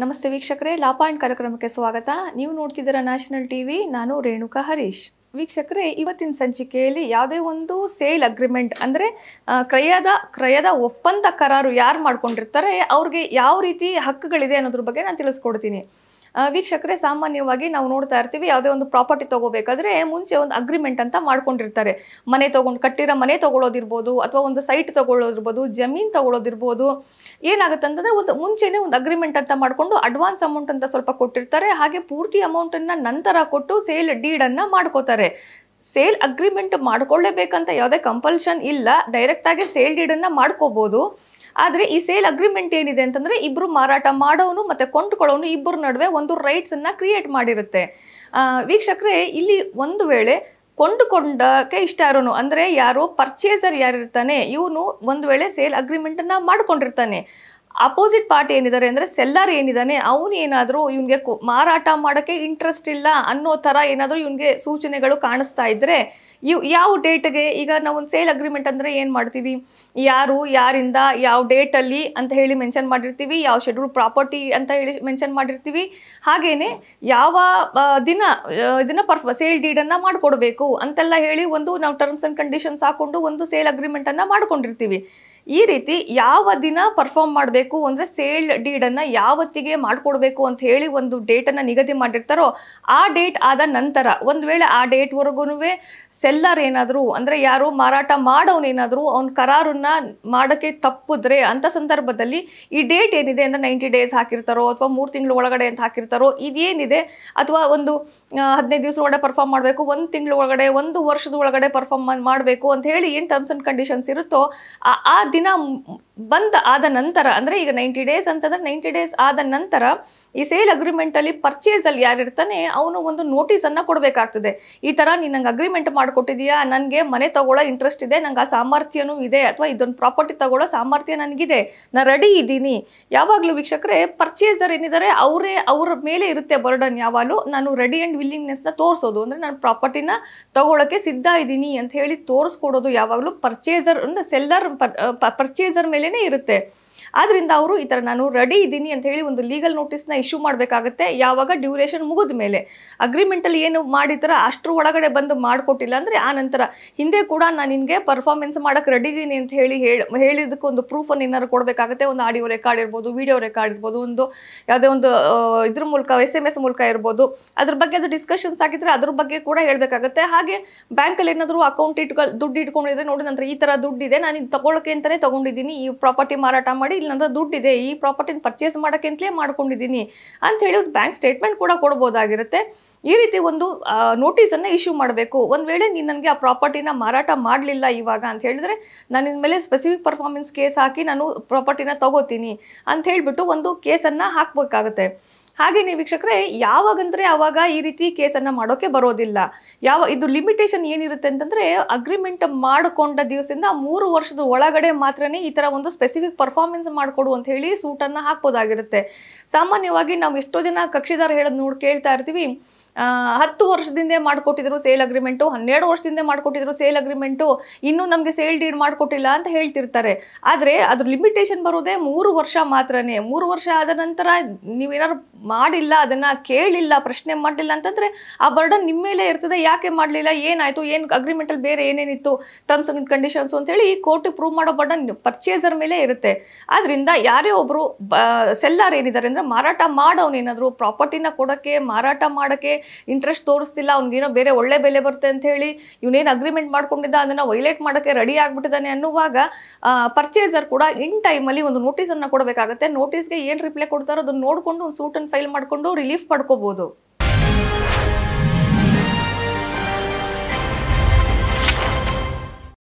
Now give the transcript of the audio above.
ನಮಸ್ತೆ ವೀಕ್ಷಕರೇ ಲಾ ಪಾಯಿಂಟ್ ಕಾರ್ಯಕ್ರಮಕ್ಕೆ ಸ್ವಾಗತ ನೀವು ನೋಡ್ತಿದ್ದೀರಾ ನ್ಯಾಷನಲ್ ಟಿವಿ ನಾನು ರೇಣುಕಾ ಹರೀಶ್ ವೀಕ್ಷಕರೇ ಇವತ್ತಿನ ಸಂಚಿಕೆಯಲ್ಲಿ ಯಾವುದೇ ಒಂದು ಸೇಲ್ ಅಗ್ರಿಮೆಂಟ್ ಅಂದರೆ ಕ್ರಯದ ಕ್ರಯದ ಒಪ್ಪಂದ ಕರಾರು ಯಾರು ಮಾಡ್ಕೊಂಡಿರ್ತಾರೆ ಅವ್ರಿಗೆ ಯಾವ ರೀತಿ ಹಕ್ಕುಗಳಿದೆ ಅನ್ನೋದ್ರ ಬಗ್ಗೆ ನಾನು ತಿಳಿಸ್ಕೊಡ್ತೀನಿ ವೀಕ್ಷಕರೇ ಸಾಮಾನ್ಯವಾಗಿ ನಾವು ನೋಡ್ತಾ ಇರ್ತೀವಿ ಯಾವುದೇ ಒಂದು ಪ್ರಾಪರ್ಟಿ ತೊಗೋಬೇಕಾದ್ರೆ ಮುಂಚೆ ಒಂದು ಅಗ್ರಿಮೆಂಟ್ ಅಂತ ಮಾಡ್ಕೊಂಡಿರ್ತಾರೆ ಮನೆ ತೊಗೊಂಡು ಕಟ್ಟಿರೋ ಮನೆ ತೊಗೊಳೋದಿರ್ಬೋದು ಅಥವಾ ಒಂದು ಸೈಟ್ ತೊಗೊಳ್ಳೋದಿರ್ಬೋದು ಜಮೀನು ತೊಗೊಳೋದಿರ್ಬೋದು ಏನಾಗುತ್ತೆ ಅಂತಂದರೆ ಒಂದು ಮುಂಚೆನೇ ಒಂದು ಅಗ್ರಿಮೆಂಟ್ ಅಂತ ಮಾಡಿಕೊಂಡು ಅಡ್ವಾನ್ಸ್ ಅಮೌಂಟ್ ಅಂತ ಸ್ವಲ್ಪ ಕೊಟ್ಟಿರ್ತಾರೆ ಹಾಗೆ ಪೂರ್ತಿ ಅಮೌಂಟನ್ನು ನಂತರ ಕೊಟ್ಟು ಸೇಲ್ ಡೀಡನ್ನು ಮಾಡ್ಕೋತಾರೆ ಮಾಡ್ತಾರೆ ಸೇಲ್ ಅಗ್ರಿಮೆಂಟ್ ಮಾಡ್ಕೊಳ್ಳೇಬೇಕಂತ ಯಾವುದೇ ಕಂಪಲ್ಷನ್ ಇಲ್ಲ ಡೈರೆಕ್ಟಾಗಿ ಸೇಲ್ ಡೀಡನ್ನು ಮಾಡ್ಕೋಬೋದು ಆದರೆ ಈ ಸೇಲ್ ಅಗ್ರಿಮೆಂಟ್ ಏನಿದೆ ಅಂತಂದರೆ ಇಬ್ಬರು ಮಾರಾಟ ಮಾಡೋನು ಮತ್ತು ಕೊಂಡುಕೊಳ್ಳೋನು ಇಬ್ಬರ ನಡುವೆ ಒಂದು ರೈಟ್ಸನ್ನು ಕ್ರಿಯೇಟ್ ಮಾಡಿರುತ್ತೆ ವೀಕ್ಷಕರೇ ಇಲ್ಲಿ ಒಂದು ವೇಳೆ ಕೊಂಡುಕೊಂಡಕ್ಕೆ ಇಷ್ಟ ಇರೋನು ಅಂದರೆ ಯಾರು ಪರ್ಚೇಸರ್ ಯಾರಿರ್ತಾನೆ ಇವನು ಒಂದು ವೇಳೆ ಸೇಲ್ ಅಗ್ರಿಮೆಂಟನ್ನು ಮಾಡ್ಕೊಂಡಿರ್ತಾನೆ ಅಪೋಸಿಟ್ ಪಾರ್ಟಿ ಏನಿದ್ದಾರೆ ಅಂದರೆ ಸೆಲ್ಲರ್ ಏನಿದ್ದಾನೆ ಅವನು ಏನಾದರೂ ಇವನಿಗೆ ಮಾರಾಟ ಮಾಡೋಕ್ಕೆ ಇಂಟ್ರೆಸ್ಟ್ ಇಲ್ಲ ಅನ್ನೋ ಥರ ಏನಾದರೂ ಇವನಿಗೆ ಸೂಚನೆಗಳು ಕಾಣಿಸ್ತಾ ಇದ್ದರೆ ಇವು ಯಾವ ಡೇಟ್ಗೆ ಈಗ ನಾವು ಒಂದು ಸೇಲ್ ಅಗ್ರಿಮೆಂಟ್ ಅಂದರೆ ಏನು ಮಾಡ್ತೀವಿ ಯಾರು ಯಾರಿಂದ ಯಾವ ಡೇಟಲ್ಲಿ ಅಂತ ಹೇಳಿ ಮೆನ್ಷನ್ ಮಾಡಿರ್ತೀವಿ ಯಾವ ಶೆಡ್ಯೂಲ್ ಪ್ರಾಪರ್ಟಿ ಅಂತ ಹೇಳಿ ಮೆನ್ಷನ್ ಮಾಡಿರ್ತೀವಿ ಹಾಗೆಯೇ ಯಾವ ದಿನ ಇದನ್ನು ಪರ್ಫ ಸೇಲ್ ಡೀಡನ್ನು ಮಾಡಿಕೊಡ್ಬೇಕು ಅಂತೆಲ್ಲ ಹೇಳಿ ಒಂದು ನಾವು ಟರ್ಮ್ಸ್ ಆ್ಯಂಡ್ ಕಂಡೀಷನ್ಸ್ ಹಾಕ್ಕೊಂಡು ಒಂದು ಸೇಲ್ ಅಗ್ರಿಮೆಂಟನ್ನು ಮಾಡ್ಕೊಂಡಿರ್ತೀವಿ ಈ ರೀತಿ ಯಾವ ದಿನ ಪರ್ಫಾರ್ಮ್ ಮಾಡಬೇಕು ಅಂದರೆ ಸೇಲ್ ಡೀಡನ್ನು ಯಾವತ್ತಿಗೆ ಮಾಡಿಕೊಡ್ಬೇಕು ಅಂತ ಹೇಳಿ ಒಂದು ಡೇಟನ್ನು ನಿಗದಿ ಮಾಡಿರ್ತಾರೋ ಆ ಡೇಟ್ ಆದ ನಂತರ ಒಂದು ವೇಳೆ ಆ ಡೇಟ್ವರೆಗೂ ಸೆಲ್ಲರ್ ಏನಾದರೂ ಅಂದರೆ ಯಾರು ಮಾರಾಟ ಮಾಡೋನೇನಾದರೂ ಅವ್ನ ಕರಾರನ್ನು ಮಾಡೋಕ್ಕೆ ತಪ್ಪಿದ್ರೆ ಅಂಥ ಸಂದರ್ಭದಲ್ಲಿ ಈ ಡೇಟ್ ಏನಿದೆ ಅಂದರೆ ನೈಂಟಿ ಡೇಸ್ ಹಾಕಿರ್ತಾರೋ ಅಥವಾ ಮೂರು ತಿಂಗಳು ಒಳಗಡೆ ಅಂತ ಹಾಕಿರ್ತಾರೋ ಇದೇನಿದೆ ಅಥವಾ ಒಂದು ಹದಿನೈದು ದಿವಸ ಒಳಗಡೆ ಪರ್ಫಾರ್ಮ್ ಮಾಡಬೇಕು ಒಂದು ತಿಂಗಳ ಒಳಗಡೆ ಒಂದು ವರ್ಷದ ಒಳಗಡೆ ಪರ್ಫಾರ್ಮ್ ಮಾಡಬೇಕು ಅಂತ ಹೇಳಿ ಏನು ಟರ್ಮ್ಸ್ ಆ್ಯಂಡ್ ಕಂಡೀಷನ್ಸ್ ಇರುತ್ತೋ ಆ ದಿನ ಬಂದ್ ಆದ ನಂತರ ಅಂದರೆ ಈಗ ನೈಂಟಿ ಡೇಸ್ ಅಂತಂದ್ರೆ ನೈಂಟಿ ಡೇಸ್ ಆದ ನಂತರ ಈ ಸೇಲ್ ಅಗ್ರಿಮೆಂಟಲ್ಲಿ ಪರ್ಚೇಸಲ್ಲಿ ಯಾರಿರ್ತಾನೆ ಅವನು ಒಂದು ನೋಟಿಸನ್ನು ಕೊಡಬೇಕಾಗ್ತದೆ ಈ ಥರ ನೀನು ನಂಗೆ ಅಗ್ರಿಮೆಂಟ್ ಮಾಡಿಕೊಟ್ಟಿದೀಯಾ ನನಗೆ ಮನೆ ತಗೊಳ್ಳೋ ಇಂಟ್ರೆಸ್ಟ್ ಇದೆ ನಂಗೆ ಆ ಸಾಮರ್ಥ್ಯನೂ ಇದೆ ಅಥವಾ ಇದೊಂದು ಪ್ರಾಪರ್ಟಿ ತಗೊಳ್ಳೋ ಸಾಮರ್ಥ್ಯ ನನಗಿದೆ ನಾನು ರೆಡಿ ಇದ್ದೀನಿ ಯಾವಾಗಲೂ ವೀಕ್ಷಕರೇ ಪರ್ಚೇಸರ್ ಏನಿದ್ದಾರೆ ಅವರೇ ಅವರ ಮೇಲೆ ಇರುತ್ತೆ ಬರ್ಡನ್ ಯಾವಾಗಲೂ ನಾನು ರೆಡಿ ಆ್ಯಂಡ್ ವಿಲ್ಲಿಂಗ್ನೆಸ್ನ ತೋರಿಸೋದು ಅಂದರೆ ನಾನು ಪ್ರಾಪರ್ಟಿನ ತಗೊಳ್ಳೋಕ್ಕೆ ಸಿದ್ಧ ಇದ್ದೀನಿ ಅಂತ ಹೇಳಿ ತೋರಿಸ್ಕೊಡೋದು ಯಾವಾಗಲೂ ಪರ್ಚೇಸರ್ ಅಂದರೆ ಸೆಲ್ಲರ್ ಪರ್ಚೇಸರ್ ಮೇಲೆ ಇರುತ್ತೆ ಆದ್ರಿಂದ ಅವರು ಈ ತರ ನಾನು ರೆಡಿ ಇದ್ದೀನಿ ಅಂತ ಹೇಳಿ ಒಂದು ಲೀಗಲ್ ನೋಟಿಸ್ನ ಇಶ್ಯೂ ಮಾಡಬೇಕಾಗುತ್ತೆ ಯಾವಾಗ ಡ್ಯೂರೇಷನ್ ಮುಗಿದ ಮೇಲೆ ಅಲ್ಲಿ ಏನು ಮಾಡಿತರ ಅಷ್ಟರ ಒಳಗಡೆ ಬಂದು ಮಾಡಿಕೊಟ್ಟಿಲ್ಲ ಅಂದ್ರೆ ಆ ನಂತರ ಹಿಂದೆ ಕೂಡ ನಾನು ನಿನಗೆ ಪರ್ಫಾರ್ಮೆನ್ಸ್ ಮಾಡಕ್ ರೆಡಿ ಇದ್ದೀನಿ ಅಂತ ಹೇಳಿ ಹೇಳಿ ಹೇಳಿದಕ್ಕೆ ಒಂದು ಪ್ರೂಫನ್ನು ಏನಾದ್ರು ಕೊಡಬೇಕಾಗುತ್ತೆ ಒಂದು ಆಡಿಯೋ ರೆಕಾರ್ಡ್ ಇರ್ಬೋದು ವಿಡಿಯೋ ರೆಕಾರ್ಡ್ ಇರ್ಬೋದು ಒಂದು ಯಾವುದೇ ಒಂದು ಇದ್ರ ಮೂಲಕ ಎಸ್ ಎಮ್ ಎಸ್ ಮೂಲಕ ಇರ್ಬೋದು ಅದ್ರ ಬಗ್ಗೆ ಅದು ಡಿಸ್ಕಷನ್ಸ್ ಆಗಿದ್ರೆ ಅದ್ರ ಬಗ್ಗೆ ಕೂಡ ಹೇಳಬೇಕಾಗುತ್ತೆ ಹಾಗೆ ಬ್ಯಾಂಕಲ್ಲಿ ಏನಾದರೂ ಅಕೌಂಟ್ ಇಟ್ಕೊಂಡು ದುಡ್ಡು ಇಟ್ಕೊಂಡಿದ್ರೆ ನೋಡಿ ನಂತರ ಈ ಥರ ದುಡ್ಡಿದೆ ನಾನು ಇದು ತಗೊಳ್ಳೋಕೆ ಅಂತಲೇ ತಗೊಂಡಿದ್ದೀನಿ ಈ ಪ್ರಾಪರ್ಟಿ ಮಾರಾಟ ಮಾಡಿ ಮಾಡಿ ಇಲ್ಲಿ ನನ್ನ ದುಡ್ಡಿದೆ ಈ ಪ್ರಾಪರ್ಟಿನ ಪರ್ಚೇಸ್ ಮಾಡೋಕ್ಕಿಂತಲೇ ಮಾಡ್ಕೊಂಡಿದ್ದೀನಿ ಅಂತ ಹೇಳಿ ಒಂದು ಬ್ಯಾಂಕ್ ಸ್ಟೇಟ್ಮೆಂಟ್ ಕೂಡ ಕೊಡ್ಬೋದಾಗಿರುತ್ತೆ ಈ ರೀತಿ ಒಂದು ನೋಟಿಸನ್ನು ಇಶ್ಯೂ ಮಾಡಬೇಕು ಒಂದು ವೇಳೆ ನೀನು ನನಗೆ ಆ ಪ್ರಾಪರ್ಟಿನ ಮಾರಾಟ ಮಾಡಲಿಲ್ಲ ಇವಾಗ ಅಂತ ಹೇಳಿದ್ರೆ ನಾನು ಇನ್ಮೇಲೆ ಮೇಲೆ ಸ್ಪೆಸಿಫಿಕ್ ಪರ್ಫಾರ್ಮೆನ್ಸ್ ಕೇಸ್ ಹಾಕಿ ನಾನು ಪ್ರಾಪರ್ಟಿನ ತಗೋತೀನಿ ಅಂತ ಹೇಳಿಬಿಟ್ಟು ಒಂದು ಕೇಸನ್ನು ಹಾಕಬೇಕಾಗುತ್ತೆ ಹಾಗೇನೆ ವೀಕ್ಷಕರೇ ಯಾವಾಗಂದ್ರೆ ಆವಾಗ ಈ ರೀತಿ ಕೇಸನ್ನು ಮಾಡೋಕೆ ಬರೋದಿಲ್ಲ ಯಾವ ಇದು ಲಿಮಿಟೇಷನ್ ಏನಿರುತ್ತೆ ಅಂತಂದ್ರೆ ಅಗ್ರಿಮೆಂಟ್ ಮಾಡಿಕೊಂಡ ದಿವಸದಿಂದ ಮೂರು ವರ್ಷದ ಒಳಗಡೆ ಮಾತ್ರನೇ ಈ ಥರ ಒಂದು ಸ್ಪೆಸಿಫಿಕ್ ಪರ್ಫಾರ್ಮೆನ್ಸ್ ಮಾಡಿಕೊಡು ಅಂತ ಹೇಳಿ ಸೂಟನ್ನು ಹಾಕ್ಬೋದಾಗಿರುತ್ತೆ ಸಾಮಾನ್ಯವಾಗಿ ನಾವು ಎಷ್ಟೋ ಜನ ಕಕ್ಷಿದಾರ ಹೇಳೋದು ನೋಡಿ ಕೇಳ್ತಾ ಇರ್ತೀವಿ ಹತ್ತು ವರ್ಷದಿಂದ ಮಾಡಿಕೊಟ್ಟಿದ್ರು ಸೇಲ್ ಅಗ್ರಿಮೆಂಟು ಹನ್ನೆರಡು ವರ್ಷದಿಂದ ಮಾಡಿಕೊಟ್ಟಿದ್ರು ಸೇಲ್ ಅಗ್ರಿಮೆಂಟು ಇನ್ನೂ ನಮಗೆ ಸೇಲ್ ಡೀಡ್ ಮಾಡಿಕೊಟ್ಟಿಲ್ಲ ಅಂತ ಹೇಳ್ತಿರ್ತಾರೆ ಆದರೆ ಅದ್ರ ಲಿಮಿಟೇಷನ್ ಬರೋದೇ ಮೂರು ವರ್ಷ ಮಾತ್ರನೇ ಮೂರು ವರ್ಷ ಆದ ನಂತರ ನೀವೇನಾದ್ರು ಮಾಡಿಲ್ಲ ಅದನ್ನು ಕೇಳಿಲ್ಲ ಪ್ರಶ್ನೆ ಮಾಡಲಿಲ್ಲ ಅಂತಂದರೆ ಆ ಬರ್ಡನ್ ನಿಮ್ಮ ಮೇಲೆ ಇರ್ತದೆ ಯಾಕೆ ಮಾಡಲಿಲ್ಲ ಏನಾಯಿತು ಏನು ಅಗ್ರಿಮೆಂಟಲ್ಲಿ ಬೇರೆ ಏನೇನಿತ್ತು ಟರ್ಮ್ಸ್ ಆ್ಯಂಡ್ ಕಂಡೀಷನ್ಸು ಅಂತೇಳಿ ಈ ಕೋರ್ಟ್ ಪ್ರೂವ್ ಮಾಡೋ ಬರ್ಡನ್ ಪರ್ಚೇಸರ್ ಮೇಲೆ ಇರುತ್ತೆ ಆದ್ದರಿಂದ ಯಾರೇ ಒಬ್ಬರು ಸೆಲ್ಲರ್ ಏನಿದ್ದಾರೆ ಅಂದರೆ ಮಾರಾಟ ಮಾಡೋನೇನಾದರೂ ಪ್ರಾಪರ್ಟಿನ ಕೊಡೋಕ್ಕೆ ಮಾರಾಟ ಮಾಡೋಕ್ಕೆ ಇಂಟ್ರೆಸ್ಟ್ ತೋರಿಸ್ತಿಲ್ಲ ಅವ್ನಿಗೇನೋ ಬೇರೆ ಒಳ್ಳೆ ಬೆಲೆ ಬರುತ್ತೆ ಅಂತ ಹೇಳಿ ಇವನೇನು ಅಗ್ರಿಮೆಂಟ್ ಮಾಡ್ಕೊಂಡಿದ್ದ ಅದನ್ನು ವೈಲೇಟ್ ಮಾಡೋಕ್ಕೆ ರೆಡಿ ಆಗಿಬಿಟ್ಟಿದ್ದಾನೆ ಅನ್ನುವಾಗ ಪರ್ಚೇಸರ್ ಕೂಡ ಇನ್ ಟೈಮಲ್ಲಿ ಒಂದು ನೋಟಿಸನ್ನು ಕೊಡಬೇಕಾಗುತ್ತೆ ನೋಟಿಸ್ಗೆ ಏನು ರಿಪ್ಲೈ ಕೊಡ್ತಾರೋ ಅದನ್ನು ನೋಡಿಕೊಂಡು ಒಂದು ಸೂಟನ್ನು ಫೈಲ್ ಮಾಡಿಕೊಂಡು ರಿಲೀಫ್ ಪಡ್ಕೋಬೋದು